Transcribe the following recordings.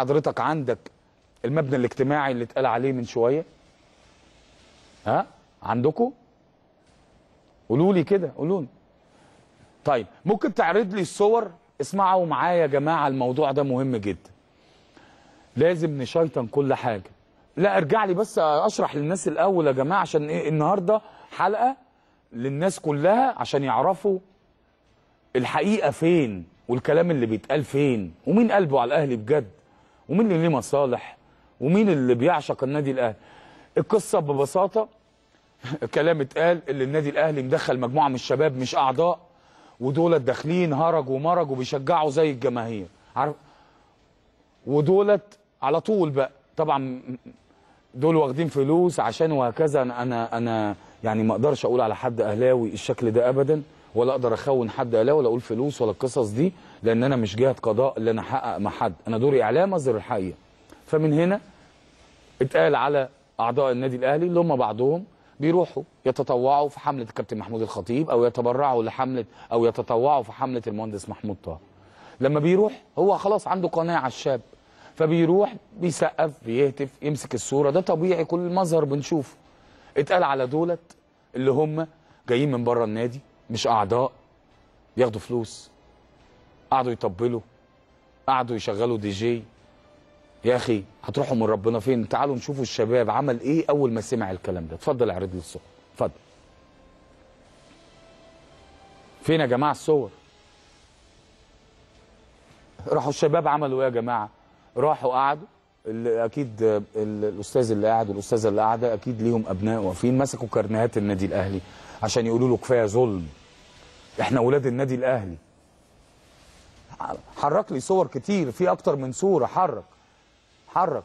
حضرتك عندك المبنى الاجتماعي اللي اتقال عليه من شويه ها عندكم قولوا لي كده قولوا لي طيب ممكن تعرض لي الصور اسمعوا معايا يا جماعه الموضوع ده مهم جدا لازم نشيطن كل حاجه لا ارجع لي بس اشرح للناس الاول يا جماعه عشان ايه النهارده حلقه للناس كلها عشان يعرفوا الحقيقه فين والكلام اللي بيتقال فين ومين قلبه على الاهلي بجد ومين اللي ليه مصالح ومين اللي بيعشق النادي الاهلي القصه ببساطه كلام اتقال ان النادي الاهلي مدخل مجموعه من الشباب مش اعضاء ودولت داخلين هرج ومرج وبيشجعوا زي الجماهير عارف ودولت على طول بقى طبعا دول واخدين فلوس عشان وهكذا انا انا يعني ما اقدرش اقول على حد اهلاوي الشكل ده ابدا ولا اقدر اخون حد لا ولا اقول فلوس ولا القصص دي لان انا مش جهه قضاء اللي انا احقق مع حد انا دوري اعلام اظهر الحقيقه فمن هنا اتقال على اعضاء النادي الاهلي اللي هم بعضهم بيروحوا يتطوعوا في حمله الكابتن محمود الخطيب او يتبرعوا لحمله او يتطوعوا في حمله المهندس محمود طه لما بيروح هو خلاص عنده قناعه على الشاب فبيروح بيسقف بيهتف يمسك الصوره ده طبيعي كل مظهر بنشوفه اتقال على دولت اللي هم جايين من بره النادي مش اعضاء ياخدوا فلوس قعدوا يطبلوا قعدوا يشغلوا دي جي يا اخي هتروحوا من ربنا فين تعالوا نشوفوا الشباب عمل ايه اول ما سمع الكلام ده اتفضل اعرض لي الصور اتفضل فين يا جماعه الصور راحوا الشباب عملوا ايه يا جماعه راحوا قعدوا اللي اكيد الاستاذ اللي قاعد والاستاذه اللي قاعده اكيد ليهم ابناء واقفين مسكوا كارنيهات النادي الاهلي عشان يقولوا له كفايه ظلم احنا اولاد النادي الاهلي حرك لي صور كتير في اكتر من صوره حرك حرك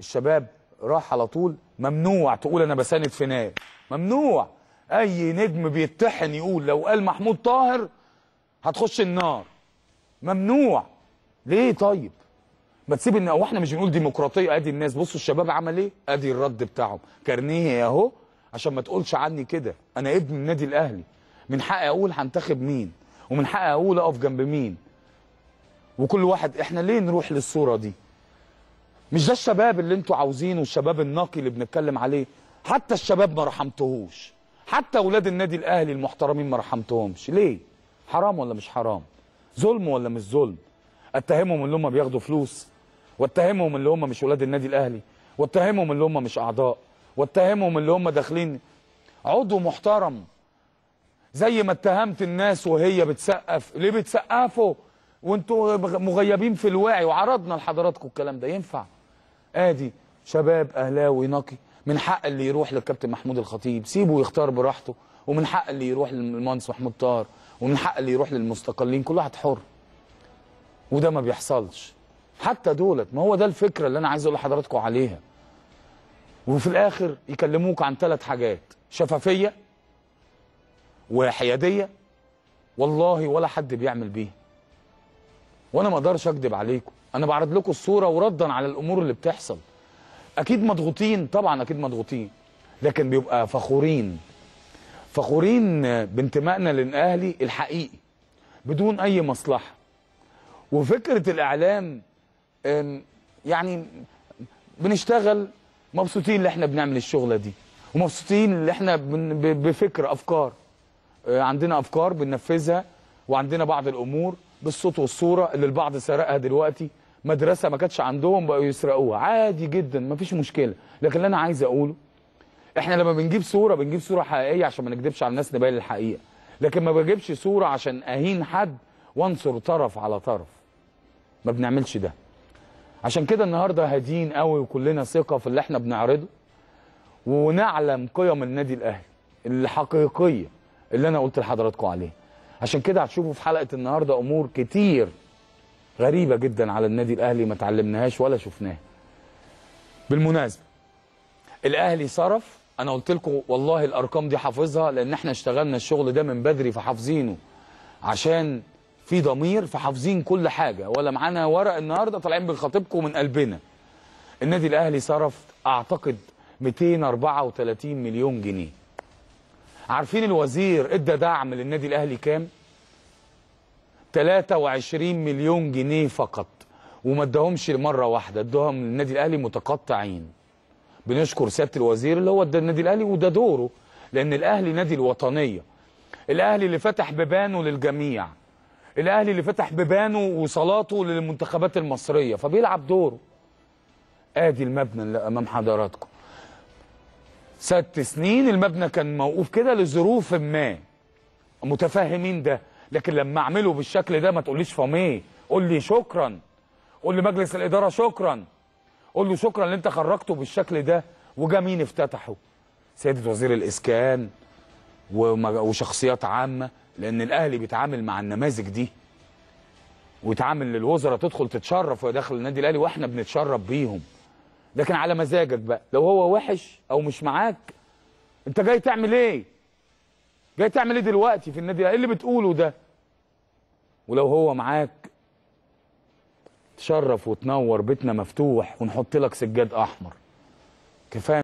الشباب راح على طول ممنوع تقول انا بساند في نادي ممنوع اي نجم بيتحن يقول لو قال محمود طاهر هتخش النار ممنوع ليه طيب ما تسيب ان احنا مش بنقول ديمقراطيه ادي الناس بصوا الشباب عمل ايه ادي الرد بتاعهم كارنيه اهو عشان ما تقولش عني كده انا ابن النادي الاهلي من حقي اقول هنتخب مين ومن حقي اقول اقف جنب مين وكل واحد احنا ليه نروح للصوره دي مش ده الشباب اللي انتوا عاوزينه والشباب النقي اللي بنتكلم عليه حتى الشباب ما رحمتهوش حتى اولاد النادي الاهلي المحترمين ما رحمتهمش ليه حرام ولا مش حرام ظلم ولا مش ظلم اتهمهم ان هم بياخدوا فلوس واتهمهم ان هم مش اولاد النادي الاهلي واتهمهم ان هم مش اعضاء واتهمهم ان هم داخلين عضو محترم زي ما اتهمت الناس وهي بتسقف ليه بتسقفوا وانتوا مغيبين في الوعي وعرضنا لحضراتكم الكلام ده ينفع ادي شباب اهلاوي نقي من حق اللي يروح للكابتن محمود الخطيب سيبه يختار براحته ومن حق اللي يروح للمهندس محمود طاهر ومن حق اللي يروح للمستقلين كل واحد حر وده ما بيحصلش حتى دولت ما هو ده الفكره اللي انا عايز اقول لحضراتكم عليها وفي الاخر يكلموك عن ثلاث حاجات شفافيه وحياديه والله ولا حد بيعمل بيها وانا ما اقدرش اكذب عليكم انا بعرض لكم الصوره وردا على الامور اللي بتحصل اكيد مضغوطين طبعا اكيد مضغوطين لكن بيبقى فخورين فخورين بانتمائنا للاهلي الحقيقي بدون اي مصلحه وفكره الاعلام يعني بنشتغل مبسوطين اللي احنا بنعمل الشغله دي ومبسوطين اللي احنا بفكر افكار آه، عندنا افكار بننفذها وعندنا بعض الامور بالصوت والصوره اللي البعض سرقها دلوقتي مدرسه ما كانتش عندهم بقوا يسرقوها عادي جدا ما فيش مشكله لكن اللي انا عايز اقوله احنا لما بنجيب صوره بنجيب صوره حقيقيه عشان ما نكذبش على الناس نبين الحقيقه لكن ما بجيبش صوره عشان اهين حد وانصر طرف على طرف ما بنعملش ده عشان كده النهارده هادين قوي وكلنا ثقه في اللي احنا بنعرضه ونعلم قيم النادي الاهلي الحقيقيه اللي انا قلت لحضراتكم عليه عشان كده هتشوفوا في حلقه النهارده امور كتير غريبه جدا على النادي الاهلي ما تعلمناهاش ولا شفناها بالمناسبه الاهلي صرف انا قلت لكم والله الارقام دي حافظها لان احنا اشتغلنا الشغل ده من بدري فحافظينه عشان في ضمير فحافظين كل حاجه ولا معانا ورق النهارده طالعين بنخاطبكم من قلبنا النادي الاهلي صرف اعتقد 234 مليون جنيه عارفين الوزير ادى دعم للنادي الاهلي كام 23 مليون جنيه فقط وما اداهمش مره واحده ادهم للنادي الاهلي متقطعين بنشكر سياده الوزير اللي هو ادى النادي الاهلي وده دوره لان الاهلي نادي الوطنيه الاهلي اللي فتح بيبانه للجميع الاهلي اللي فتح بيبانه وصلاته للمنتخبات المصريه فبيلعب دوره ادي المبنى اللي امام حضراتكم ست سنين المبنى كان موقوف كده لظروف ما متفاهمين ده لكن لما اعمله بالشكل ده ما تقوليش فاميه قول لي شكرا قول لمجلس الاداره شكرا قول له شكرا اللي انت خرجته بالشكل ده وجا مين افتتحه سياده وزير الاسكان وشخصيات عامه لان الاهلي بيتعامل مع النماذج دي ويتعامل للوزراء تدخل تتشرف وهي داخل النادي الاهلي واحنا بنتشرف بيهم لكن على مزاجك بقى لو هو وحش او مش معاك انت جاي تعمل ايه جاي تعمل ايه دلوقتي في النادي ايه اللي بتقوله ده ولو هو معاك تشرف وتنور بيتنا مفتوح ونحط لك سجاد احمر كفايه